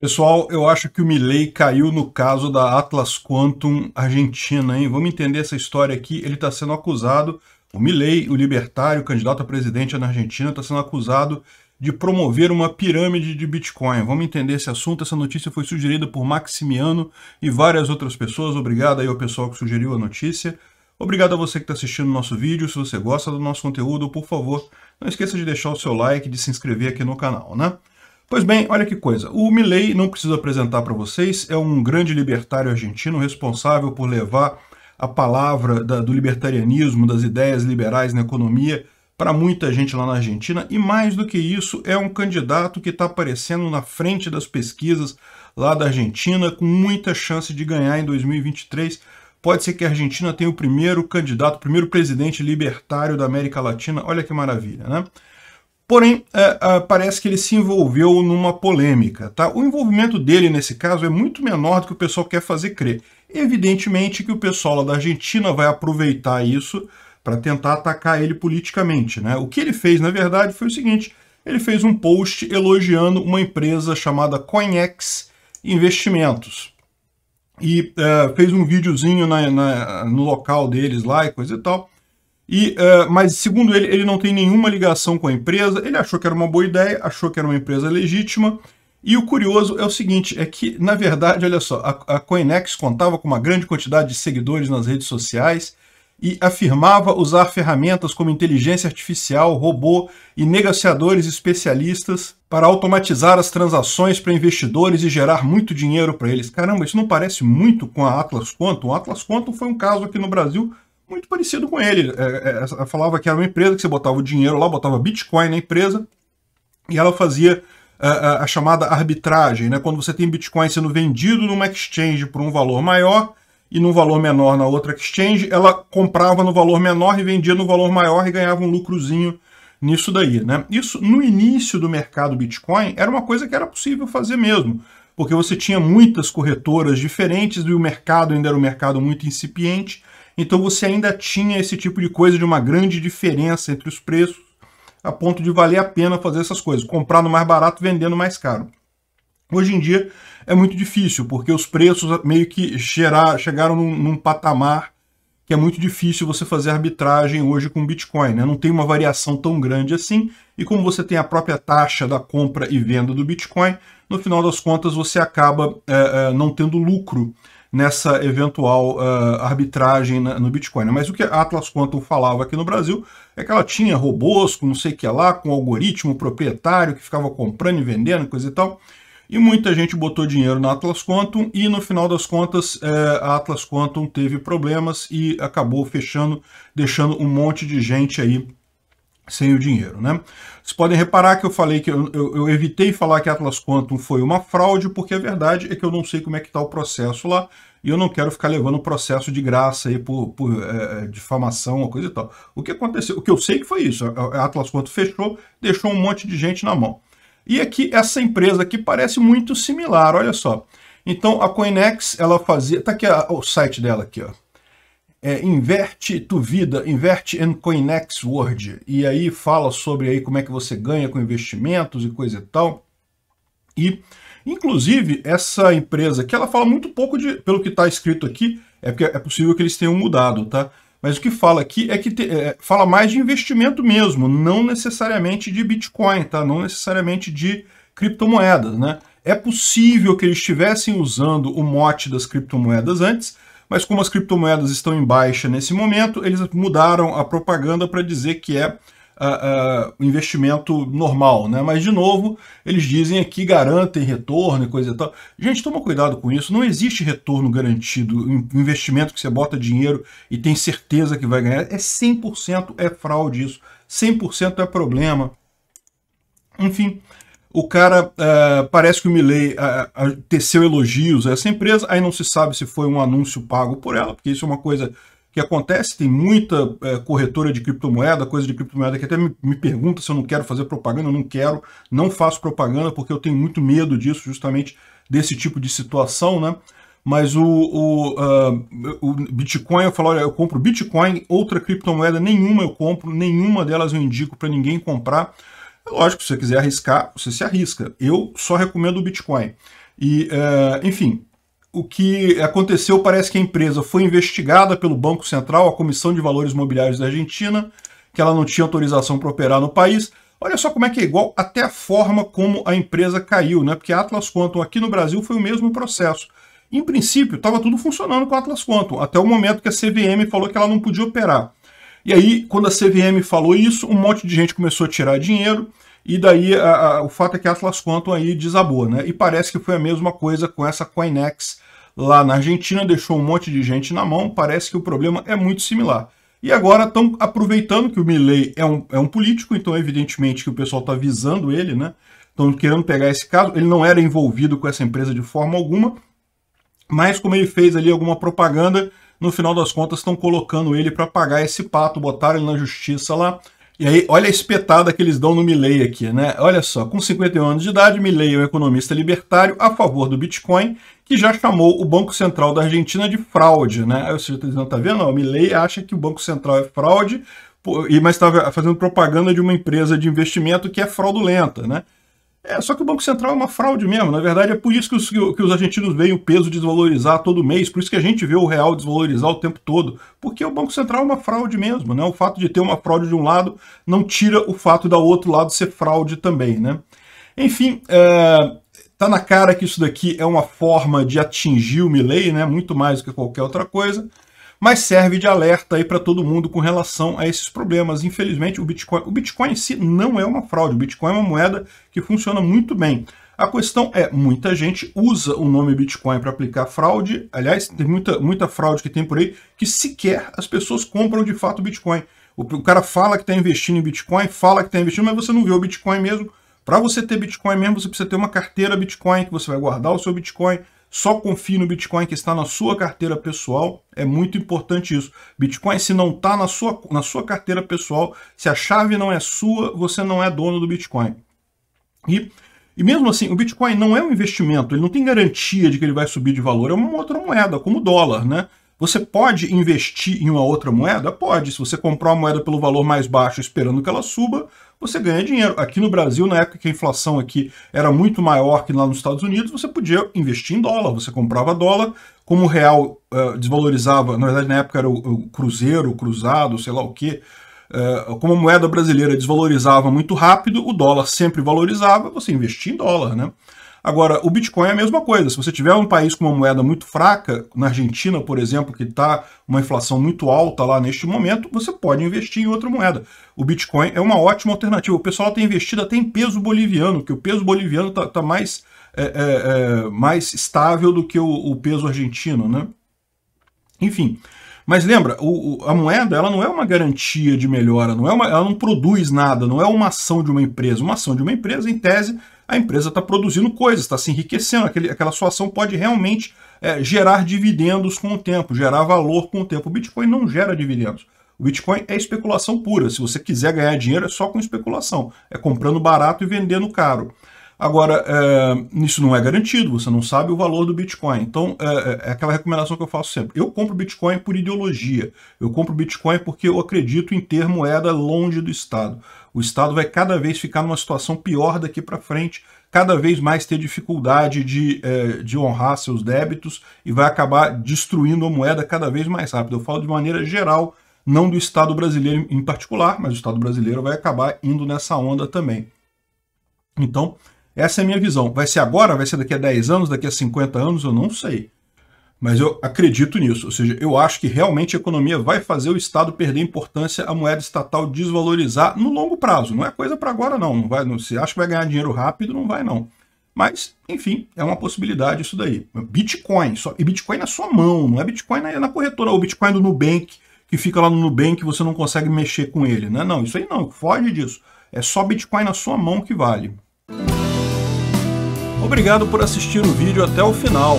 Pessoal, eu acho que o Milley caiu no caso da Atlas Quantum Argentina, hein? Vamos entender essa história aqui. Ele está sendo acusado, o Milley, o libertário, candidato a presidente na Argentina, está sendo acusado de promover uma pirâmide de Bitcoin. Vamos entender esse assunto. Essa notícia foi sugerida por Maximiano e várias outras pessoas. Obrigado aí ao pessoal que sugeriu a notícia. Obrigado a você que está assistindo o nosso vídeo. Se você gosta do nosso conteúdo, por favor, não esqueça de deixar o seu like e de se inscrever aqui no canal, né? Pois bem, olha que coisa. O Milley, não preciso apresentar para vocês, é um grande libertário argentino responsável por levar a palavra da, do libertarianismo, das ideias liberais na economia para muita gente lá na Argentina. E mais do que isso, é um candidato que está aparecendo na frente das pesquisas lá da Argentina, com muita chance de ganhar em 2023. Pode ser que a Argentina tenha o primeiro candidato, o primeiro presidente libertário da América Latina. Olha que maravilha, né? Porém, é, é, parece que ele se envolveu numa polêmica. Tá? O envolvimento dele, nesse caso, é muito menor do que o pessoal quer fazer crer. Evidentemente que o pessoal da Argentina vai aproveitar isso para tentar atacar ele politicamente. Né? O que ele fez, na verdade, foi o seguinte. Ele fez um post elogiando uma empresa chamada Coinex Investimentos. E é, fez um videozinho na, na, no local deles lá e coisa e tal e, uh, mas, segundo ele, ele não tem nenhuma ligação com a empresa. Ele achou que era uma boa ideia, achou que era uma empresa legítima. E o curioso é o seguinte: é que, na verdade, olha só, a, a Coinex contava com uma grande quantidade de seguidores nas redes sociais e afirmava usar ferramentas como inteligência artificial, robô e negociadores especialistas para automatizar as transações para investidores e gerar muito dinheiro para eles. Caramba, isso não parece muito com a Atlas Quantum? A Atlas Quantum foi um caso aqui no Brasil muito parecido com ele. É, é, falava que era uma empresa que você botava o dinheiro lá, botava Bitcoin na empresa e ela fazia a, é, a, é, a chamada arbitragem, né? Quando você tem Bitcoin sendo vendido numa exchange por um valor maior e num valor menor na outra exchange, ela comprava no valor menor e vendia no valor maior e ganhava um lucrozinho nisso daí, né? Isso no início do mercado Bitcoin era uma coisa que era possível fazer mesmo, porque você tinha muitas corretoras diferentes e o mercado ainda era um mercado muito incipiente então você ainda tinha esse tipo de coisa de uma grande diferença entre os preços, a ponto de valer a pena fazer essas coisas, comprar no mais barato, vendendo mais caro. Hoje em dia é muito difícil, porque os preços meio que gerar, chegaram num, num, patamar que é muito difícil você fazer arbitragem hoje com Bitcoin. Né? Não tem uma variação tão grande assim, e como você tem a própria taxa da compra e venda do Bitcoin, no final das contas você acaba é, é, não tendo lucro nessa eventual uh, arbitragem na, no Bitcoin. Mas o que a Atlas Quantum falava aqui no Brasil é que ela tinha robôs com não sei o que lá, com algoritmo proprietário que ficava comprando e vendendo, coisa e tal. E muita gente botou dinheiro na Atlas Quantum e no final das contas é, a Atlas Quantum teve problemas e acabou fechando, deixando um monte de gente aí sem o dinheiro, né? Vocês podem reparar que eu falei que eu, eu, eu, evitei falar que Atlas Quantum foi uma fraude, porque a verdade é que eu não sei como é que está o processo lá e eu não quero ficar levando processo de graça aí por, por é, é difamação ou coisa e tal. O que aconteceu? O que eu sei que foi isso. A Atlas Quantum fechou, deixou um monte de gente na mão. E aqui essa empresa aqui parece muito similar, olha só. Então a Coinex, ela fazia, tá aqui a, o site dela aqui, ó é, inverte tu vida, inverte and coinex word, e aí fala sobre aí como é que você ganha com investimentos e coisa e tal. E, inclusive, essa empresa que ela fala muito pouco de, pelo que está escrito aqui, é porque é possível que eles tenham mudado, tá? Mas o que fala aqui é que te, é, fala mais de investimento mesmo, não necessariamente de Bitcoin, tá? Não necessariamente de criptomoedas, né? É possível que eles estivessem usando o mote das criptomoedas antes, mas como as criptomoedas estão em baixa nesse momento, eles mudaram a propaganda para dizer que é uh, uh, investimento normal, né? Mas, de novo, eles dizem aqui garantem retorno e coisa e tal. Gente, toma cuidado com isso. Não existe retorno garantido. Investimento que você bota dinheiro e tem certeza que vai ganhar. É 100% é fraude isso. 100% é problema. Enfim, o cara uh, parece que o Milley uh, teceu elogios a essa empresa, aí não se sabe se foi um anúncio pago por ela, porque isso é uma coisa que acontece, tem muita uh, corretora de criptomoeda, coisa de criptomoeda que até me, me, pergunta se eu não quero fazer propaganda, eu não quero, não faço propaganda porque eu tenho muito medo disso, justamente desse tipo de situação, né? Mas o, o, o Bitcoin, eu falo, olha, eu compro Bitcoin, outra criptomoeda, nenhuma eu compro, nenhuma delas eu indico para ninguém comprar, é lógico, se você quiser arriscar, você se arrisca. Eu só recomendo o Bitcoin. E, é, enfim, o que aconteceu parece que a empresa foi investigada pelo Banco Central, a Comissão de Valores Mobiliários da Argentina, que ela não tinha autorização para operar no país. Olha só como é que é igual até a forma como a empresa caiu, né? Porque a Atlas Quantum aqui no Brasil foi o mesmo processo. Em princípio, estava tudo funcionando com a Atlas Quantum, até o momento que a CVM falou que ela não podia operar. E aí, quando a CVM falou isso, um monte de gente começou a tirar dinheiro, e daí a, a, o fato é que a Atlas Quantum aí desabou, né? E parece que foi a mesma coisa com essa Coinex lá na Argentina, deixou um monte de gente na mão, parece que o problema é muito similar. E agora estão aproveitando que o Milley é um, é um político, então evidentemente que o pessoal está visando ele, né? Estão querendo pegar esse caso, ele não era envolvido com essa empresa de forma alguma, mas como ele fez ali alguma propaganda, no final das contas estão colocando ele para pagar esse pato, botaram ele na justiça lá. E aí, olha a espetada que eles dão no Milley aqui, né? Olha só, com 51 anos de idade, Milley é um economista libertário a favor do Bitcoin, que já chamou o Banco Central da Argentina de fraude, né? Aí você está dizendo, tá vendo? O Milley acha que o Banco Central é fraude, mas estava tá fazendo propaganda de uma empresa de investimento que é fraudulenta, né? É, só que o Banco Central é uma fraude mesmo. Na verdade, é por isso que os, que os argentinos veem o peso desvalorizar todo mês, por isso que a gente vê o real desvalorizar o tempo todo. Porque o Banco Central é uma fraude mesmo, né? O fato de ter uma fraude de um lado não tira o fato do outro lado ser fraude também, né? Enfim, é, tá na cara que isso daqui é uma forma de atingir o Milley, né? Muito mais do que qualquer outra coisa mas serve de alerta aí para todo mundo com relação a esses problemas. Infelizmente, o Bitcoin, o Bitcoin em si não é uma fraude, o Bitcoin é uma moeda que funciona muito bem. A questão é, muita gente usa o nome Bitcoin para aplicar fraude. Aliás, tem muita, muita fraude que tem por aí que sequer as pessoas compram de fato Bitcoin. O, o cara fala que está investindo em Bitcoin, fala que está investindo, mas você não vê o Bitcoin mesmo. Para você ter Bitcoin mesmo, você precisa ter uma carteira Bitcoin, que você vai guardar o seu Bitcoin. Só confie no Bitcoin que está na sua carteira pessoal. É muito importante isso. Bitcoin, se não está na sua, na sua carteira pessoal, se a chave não é sua, você não é dono do Bitcoin. E, e mesmo assim, o Bitcoin não é um investimento, ele não tem garantia de que ele vai subir de valor. É uma outra moeda, como o dólar, né? Você pode investir em uma outra moeda? Pode. Se você comprar uma moeda pelo valor mais baixo esperando que ela suba, você ganha dinheiro. Aqui no Brasil, na época que a inflação aqui era muito maior que lá nos Estados Unidos, você podia investir em dólar. Você comprava dólar, como o real uh, desvalorizava, na verdade na época era o, o cruzeiro, o cruzado, sei lá o quê, eh, como a moeda brasileira desvalorizava muito rápido, o dólar sempre valorizava, você investia em dólar, né? Agora, o Bitcoin é a mesma coisa. Se você tiver um país com uma moeda muito fraca, na Argentina, por exemplo, que está uma inflação muito alta lá neste momento, você pode investir em outra moeda. O Bitcoin é uma ótima alternativa. O pessoal tem investido até em peso boliviano, que o peso boliviano está tá mais, é, é, é, mais estável do que o, o peso argentino, né? Enfim, mas lembra, o, a moeda ela não é uma garantia de melhora, não é uma, ela não produz nada, não é uma ação de uma empresa. Uma ação de uma empresa, em tese, a empresa está produzindo coisas, está se enriquecendo, aquele, aquela sua ação pode realmente é, gerar dividendos com o tempo, gerar valor com o tempo. O Bitcoin não gera dividendos. O Bitcoin é especulação pura. Se você quiser ganhar dinheiro, é só com especulação. É comprando barato e vendendo caro. Agora, é, isso não é garantido, você não sabe o valor do Bitcoin. Então, é, é, aquela recomendação que eu faço sempre. Eu compro Bitcoin por ideologia. Eu compro Bitcoin porque eu acredito em ter moeda longe do Estado. O Estado vai cada vez ficar numa situação pior daqui para frente, cada vez mais ter dificuldade de, é, de honrar seus débitos e vai acabar destruindo a moeda cada vez mais rápido. Eu falo de maneira geral, não do Estado brasileiro em particular, mas o Estado brasileiro vai acabar indo nessa onda também. Então, essa é a minha visão. Vai ser agora? Vai ser daqui a 10 anos? Daqui a 50 anos? Eu não sei mas eu acredito nisso, ou seja, eu acho que realmente a economia vai fazer o Estado perder importância, a moeda estatal desvalorizar no longo prazo. Não é coisa para agora, não. não vai, não, se acha que vai ganhar dinheiro rápido, não vai, não. Mas, enfim, é uma possibilidade isso daí. Bitcoin, só, e Bitcoin na sua mão, não é Bitcoin na, na corretora, ou Bitcoin do Nubank, que fica lá no Nubank e você não consegue mexer com ele. Né? Não, isso aí não, foge disso. É só Bitcoin na sua mão que vale. Obrigado por assistir o vídeo até o final.